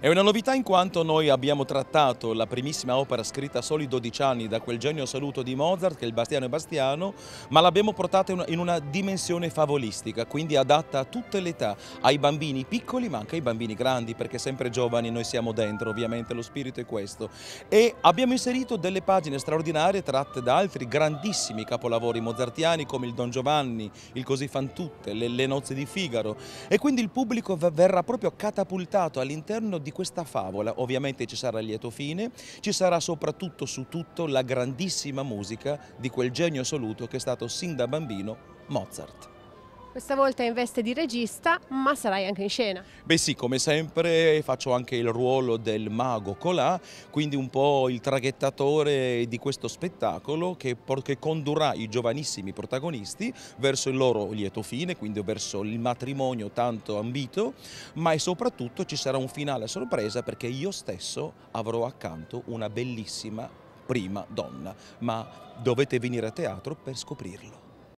È una novità in quanto noi abbiamo trattato la primissima opera scritta a soli 12 anni da quel genio saluto di Mozart, che è il Bastiano e Bastiano, ma l'abbiamo portata in una dimensione favolistica, quindi adatta a tutte le età, ai bambini piccoli ma anche ai bambini grandi, perché sempre giovani noi siamo dentro, ovviamente lo spirito è questo. E abbiamo inserito delle pagine straordinarie tratte da altri grandissimi capolavori mozartiani come il Don Giovanni, il Così fan tutte, le, le nozze di Figaro e quindi il pubblico verrà proprio catapultato all'interno di di questa favola. Ovviamente ci sarà il lieto fine, ci sarà soprattutto su tutto la grandissima musica di quel genio assoluto che è stato sin da bambino Mozart. Questa volta in veste di regista, ma sarai anche in scena. Beh sì, come sempre faccio anche il ruolo del mago Colà, quindi un po' il traghettatore di questo spettacolo che, che condurrà i giovanissimi protagonisti verso il loro lieto fine, quindi verso il matrimonio tanto ambito, ma soprattutto ci sarà un finale a sorpresa perché io stesso avrò accanto una bellissima prima donna, ma dovete venire a teatro per scoprirlo.